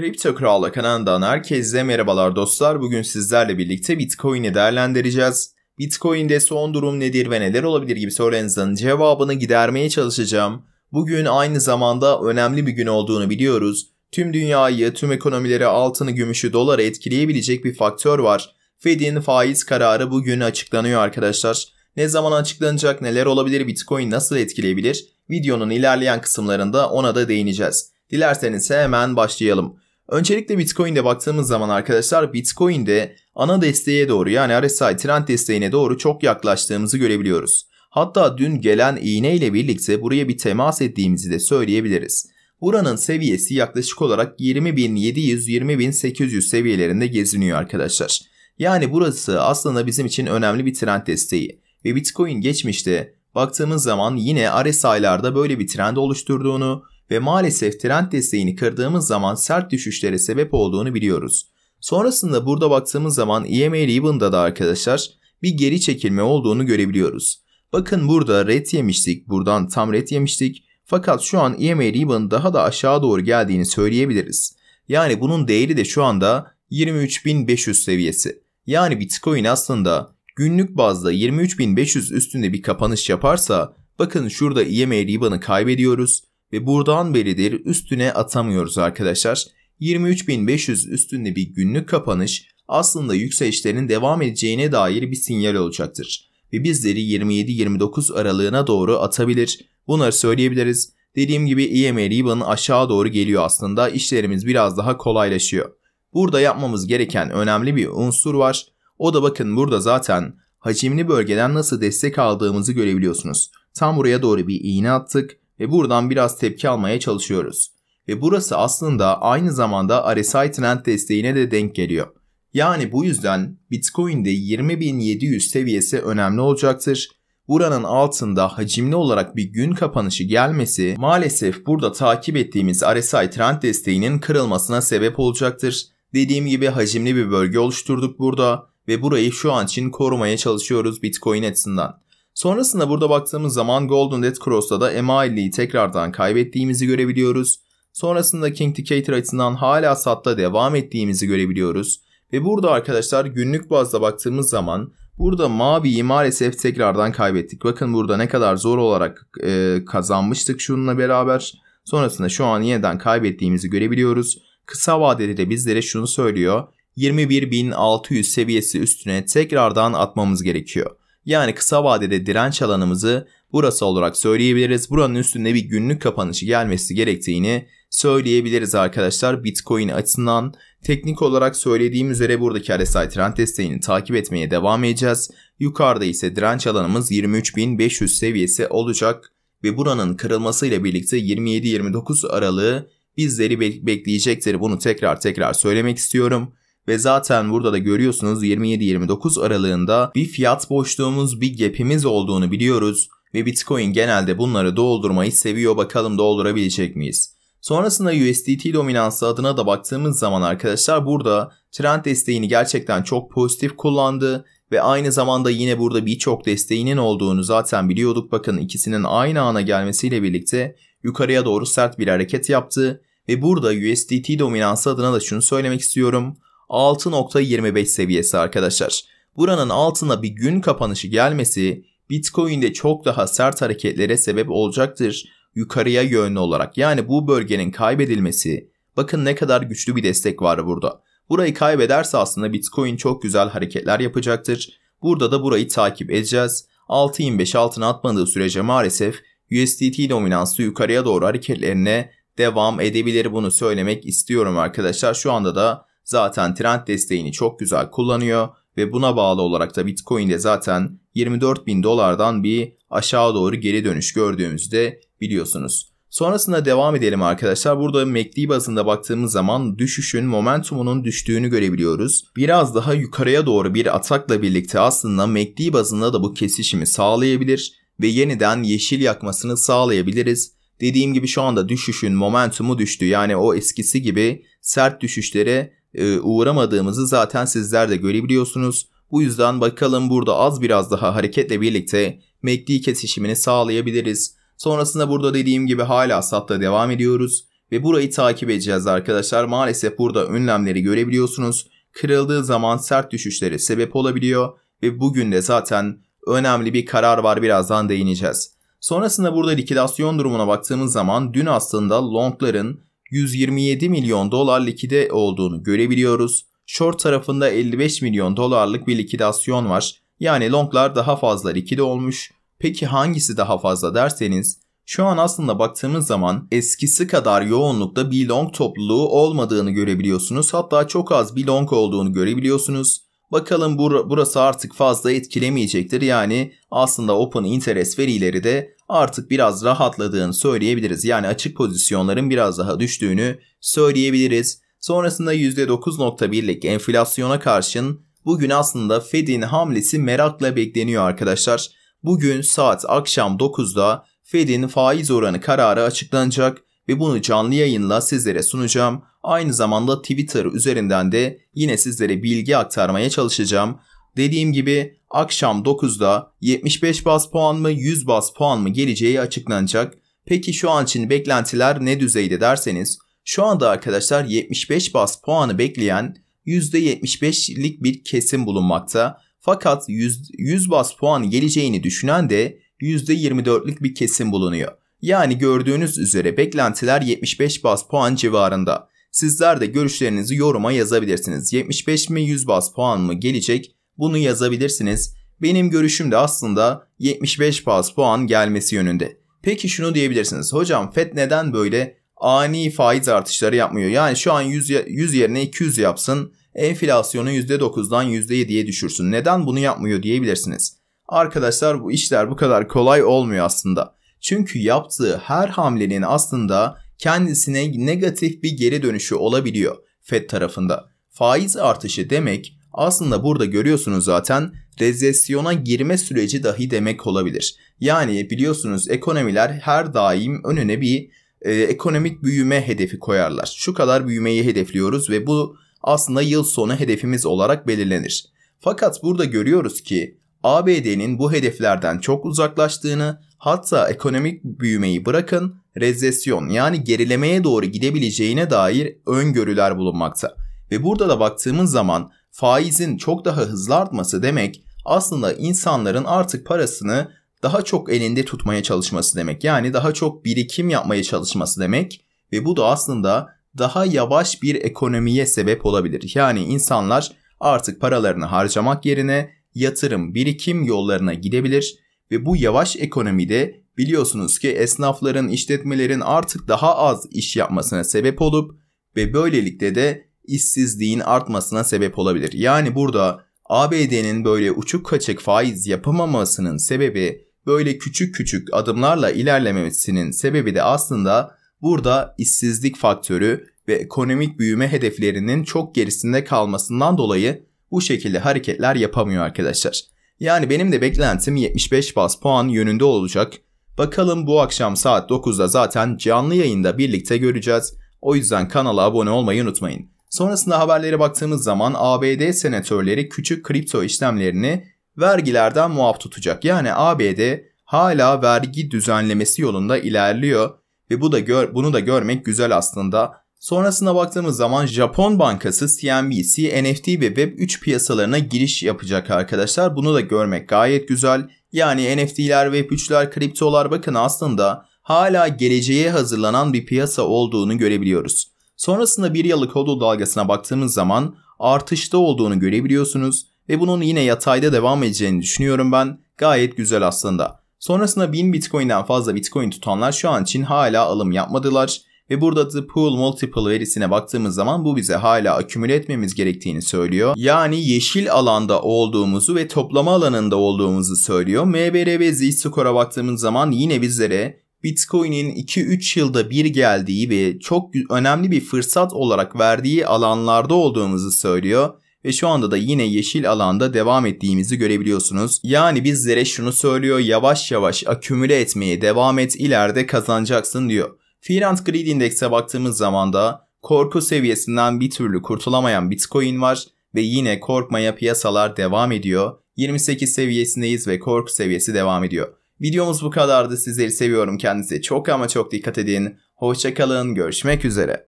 Kripto Kral'a kanalından herkese merhabalar dostlar. Bugün sizlerle birlikte Bitcoin'i değerlendireceğiz. Bitcoin'de son durum nedir ve neler olabilir gibi sorularınızın cevabını gidermeye çalışacağım. Bugün aynı zamanda önemli bir gün olduğunu biliyoruz. Tüm dünyayı, tüm ekonomileri altını, gümüşü, doları etkileyebilecek bir faktör var. Fed'in faiz kararı bugün açıklanıyor arkadaşlar. Ne zaman açıklanacak, neler olabilir, Bitcoin nasıl etkileyebilir? Videonun ilerleyen kısımlarında ona da değineceğiz. Dilerseniz hemen başlayalım. Öncelikle Bitcoin'de baktığımız zaman arkadaşlar Bitcoin'de ana desteğe doğru yani RSI trend desteğine doğru çok yaklaştığımızı görebiliyoruz. Hatta dün gelen iğne ile birlikte buraya bir temas ettiğimizi de söyleyebiliriz. Buranın seviyesi yaklaşık olarak 20.700-20.800 seviyelerinde geziniyor arkadaşlar. Yani burası aslında bizim için önemli bir trend desteği. Ve Bitcoin geçmişte baktığımız zaman yine RSI'larda böyle bir trend oluşturduğunu ve maalesef trend desteğini kırdığımız zaman sert düşüşlere sebep olduğunu biliyoruz. Sonrasında burada baktığımız zaman EMA Ribbon'da da arkadaşlar bir geri çekilme olduğunu görebiliyoruz. Bakın burada red yemiştik, buradan tam red yemiştik. Fakat şu an EMA Ribbon daha da aşağı doğru geldiğini söyleyebiliriz. Yani bunun değeri de şu anda 23.500 seviyesi. Yani Bitcoin aslında günlük bazda 23.500 üstünde bir kapanış yaparsa bakın şurada EMA Ribbon'ı kaybediyoruz ve buradan beridir üstüne atamıyoruz arkadaşlar. 23.500 üstünde bir günlük kapanış aslında yükselişlerin devam edeceğine dair bir sinyal olacaktır. Ve bizleri 27-29 aralığına doğru atabilir. Bunları söyleyebiliriz. Dediğim gibi EMA Ribbon aşağı doğru geliyor aslında. İşlerimiz biraz daha kolaylaşıyor. Burada yapmamız gereken önemli bir unsur var. O da bakın burada zaten hacimli bölgeden nasıl destek aldığımızı görebiliyorsunuz. Tam buraya doğru bir iğne attık ve buradan biraz tepki almaya çalışıyoruz. Ve burası aslında aynı zamanda RSI trend desteğine de denk geliyor. Yani bu yüzden Bitcoin'de 20.700 seviyesi önemli olacaktır. Buranın altında hacimli olarak bir gün kapanışı gelmesi maalesef burada takip ettiğimiz RSI trend desteğinin kırılmasına sebep olacaktır. Dediğim gibi hacimli bir bölge oluşturduk burada ve burayı şu an için korumaya çalışıyoruz Bitcoin açısından. Sonrasında burada baktığımız zaman Golden Dead Cross'ta da Emily'yi tekrardan kaybettiğimizi görebiliyoruz. Sonrasında King Decatur açısından hala satta devam ettiğimizi görebiliyoruz. Ve burada arkadaşlar günlük bazda baktığımız zaman burada Mavi'yi maalesef tekrardan kaybettik. Bakın burada ne kadar zor olarak e, kazanmıştık şununla beraber. Sonrasında şu an yeniden kaybettiğimizi görebiliyoruz. Kısa vadede de bizlere şunu söylüyor. 21.600 seviyesi üstüne tekrardan atmamız gerekiyor. Yani kısa vadede direnç alanımızı burası olarak söyleyebiliriz. Buranın üstünde bir günlük kapanışı gelmesi gerektiğini söyleyebiliriz arkadaşlar. Bitcoin açısından teknik olarak söylediğim üzere buradaki RSI trend desteğini takip etmeye devam edeceğiz. Yukarıda ise direnç alanımız 23.500 seviyesi olacak ve buranın kırılmasıyla birlikte 27-29 aralığı bizleri bekleyecektir. Bunu tekrar tekrar söylemek istiyorum ve zaten burada da görüyorsunuz 27-29 aralığında bir fiyat boşluğumuz bir gapimiz olduğunu biliyoruz ve Bitcoin genelde bunları doldurmayı seviyor bakalım doldurabilecek miyiz? Sonrasında USDT dominansı adına da baktığımız zaman arkadaşlar burada trend desteğini gerçekten çok pozitif kullandı ve aynı zamanda yine burada birçok desteğinin olduğunu zaten biliyorduk. Bakın ikisinin aynı ana gelmesiyle birlikte yukarıya doğru sert bir hareket yaptı ve burada USDT dominansı adına da şunu söylemek istiyorum. 6.25 seviyesi arkadaşlar. Buranın altına bir gün kapanışı gelmesi Bitcoin'de çok daha sert hareketlere sebep olacaktır yukarıya yönlü olarak. Yani bu bölgenin kaybedilmesi bakın ne kadar güçlü bir destek var burada. Burayı kaybederse aslında Bitcoin çok güzel hareketler yapacaktır. Burada da burayı takip edeceğiz. 6.25 altına atmadığı sürece maalesef USDT dominansı yukarıya doğru hareketlerine devam edebilir bunu söylemek istiyorum arkadaşlar. Şu anda da zaten trend desteğini çok güzel kullanıyor ve buna bağlı olarak da Bitcoin'de zaten 24 bin dolardan bir aşağı doğru geri dönüş gördüğümüzde biliyorsunuz. Sonrasında devam edelim arkadaşlar. Burada MACD e bazında baktığımız zaman düşüşün momentumunun düştüğünü görebiliyoruz. Biraz daha yukarıya doğru bir atakla birlikte aslında MACD e bazında da bu kesişimi sağlayabilir ve yeniden yeşil yakmasını sağlayabiliriz. Dediğim gibi şu anda düşüşün momentumu düştü. Yani o eskisi gibi sert düşüşlere ee, uğramadığımızı zaten sizler de görebiliyorsunuz. Bu yüzden bakalım burada az biraz daha hareketle birlikte MACD e kesişimini sağlayabiliriz. Sonrasında burada dediğim gibi hala satta devam ediyoruz ve burayı takip edeceğiz arkadaşlar. Maalesef burada önlemleri görebiliyorsunuz. Kırıldığı zaman sert düşüşlere sebep olabiliyor ve bugün de zaten önemli bir karar var birazdan değineceğiz. Sonrasında burada likidasyon durumuna baktığımız zaman dün aslında longların 127 milyon dolar likide olduğunu görebiliyoruz. Short tarafında 55 milyon dolarlık bir likidasyon var. Yani longlar daha fazla likide olmuş. Peki hangisi daha fazla derseniz şu an aslında baktığımız zaman eskisi kadar yoğunlukta bir long topluluğu olmadığını görebiliyorsunuz. Hatta çok az bir long olduğunu görebiliyorsunuz. Bakalım bur burası artık fazla etkilemeyecektir. Yani aslında open interest verileri de artık biraz rahatladığını söyleyebiliriz. Yani açık pozisyonların biraz daha düştüğünü söyleyebiliriz. Sonrasında %9.1'lik enflasyona karşın bugün aslında Fed'in hamlesi merakla bekleniyor arkadaşlar. Bugün saat akşam 9'da Fed'in faiz oranı kararı açıklanacak ve bunu canlı yayınla sizlere sunacağım. Aynı zamanda Twitter üzerinden de yine sizlere bilgi aktarmaya çalışacağım. Dediğim gibi akşam 9'da 75 bas puan mı 100 bas puan mı geleceği açıklanacak. Peki şu an için beklentiler ne düzeyde derseniz şu anda arkadaşlar 75 bas puanı bekleyen %75'lik bir kesim bulunmakta. Fakat 100, 100 bas puan geleceğini düşünen de %24'lük bir kesim bulunuyor. Yani gördüğünüz üzere beklentiler 75 bas puan civarında. Sizler de görüşlerinizi yoruma yazabilirsiniz. 75 mi 100 bas puan mı gelecek bunu yazabilirsiniz. Benim görüşüm de aslında 75 pas puan gelmesi yönünde. Peki şunu diyebilirsiniz. Hocam FED neden böyle ani faiz artışları yapmıyor? Yani şu an 100, 100 yerine 200 yapsın, enflasyonu %9'dan %7'ye düşürsün. Neden bunu yapmıyor diyebilirsiniz. Arkadaşlar bu işler bu kadar kolay olmuyor aslında. Çünkü yaptığı her hamlenin aslında kendisine negatif bir geri dönüşü olabiliyor FED tarafında. Faiz artışı demek aslında burada görüyorsunuz zaten rezesyona girme süreci dahi demek olabilir. Yani biliyorsunuz ekonomiler her daim önüne bir e, ekonomik büyüme hedefi koyarlar. Şu kadar büyümeyi hedefliyoruz ve bu aslında yıl sonu hedefimiz olarak belirlenir. Fakat burada görüyoruz ki ABD'nin bu hedeflerden çok uzaklaştığını hatta ekonomik büyümeyi bırakın rezesyon yani gerilemeye doğru gidebileceğine dair öngörüler bulunmakta. Ve burada da baktığımız zaman faizin çok daha hızlı artması demek aslında insanların artık parasını daha çok elinde tutmaya çalışması demek. Yani daha çok birikim yapmaya çalışması demek ve bu da aslında daha yavaş bir ekonomiye sebep olabilir. Yani insanlar artık paralarını harcamak yerine yatırım, birikim yollarına gidebilir ve bu yavaş ekonomide biliyorsunuz ki esnafların, işletmelerin artık daha az iş yapmasına sebep olup ve böylelikle de işsizliğin artmasına sebep olabilir. Yani burada ABD'nin böyle uçuk kaçık faiz yapamamasının sebebi böyle küçük küçük adımlarla ilerlememesinin sebebi de aslında burada işsizlik faktörü ve ekonomik büyüme hedeflerinin çok gerisinde kalmasından dolayı bu şekilde hareketler yapamıyor arkadaşlar. Yani benim de beklentim 75 bas puan yönünde olacak. Bakalım bu akşam saat 9'da zaten canlı yayında birlikte göreceğiz. O yüzden kanala abone olmayı unutmayın. Sonrasında haberlere baktığımız zaman ABD senatörleri küçük kripto işlemlerini vergilerden muaf tutacak. Yani ABD hala vergi düzenlemesi yolunda ilerliyor ve bu da gör, bunu da görmek güzel aslında. Sonrasına baktığımız zaman Japon bankası CNBC NFT ve Web3 piyasalarına giriş yapacak arkadaşlar. Bunu da görmek gayet güzel. Yani NFT'ler, Web3'ler, kriptolar bakın aslında hala geleceğe hazırlanan bir piyasa olduğunu görebiliyoruz. Sonrasında bir yıllık hodl dalgasına baktığımız zaman artışta olduğunu görebiliyorsunuz ve bunun yine yatayda devam edeceğini düşünüyorum ben. Gayet güzel aslında. Sonrasında 1000 Bitcoin'den fazla Bitcoin tutanlar şu an için hala alım yapmadılar ve burada The Pool Multiple verisine baktığımız zaman bu bize hala akümüle etmemiz gerektiğini söylüyor. Yani yeşil alanda olduğumuzu ve toplama alanında olduğumuzu söylüyor. MBR ve Z-Score'a baktığımız zaman yine bizlere Bitcoin'in 2-3 yılda bir geldiği ve çok önemli bir fırsat olarak verdiği alanlarda olduğumuzu söylüyor ve şu anda da yine yeşil alanda devam ettiğimizi görebiliyorsunuz. Yani bizlere şunu söylüyor yavaş yavaş akümüle etmeye devam et ileride kazanacaksın diyor. Fear and Greed Index'e baktığımız zaman da korku seviyesinden bir türlü kurtulamayan Bitcoin var ve yine korkmaya piyasalar devam ediyor. 28 seviyesindeyiz ve korku seviyesi devam ediyor. Videomuz bu kadardı. Sizleri seviyorum. Kendinize çok ama çok dikkat edin. Hoşçakalın. Görüşmek üzere.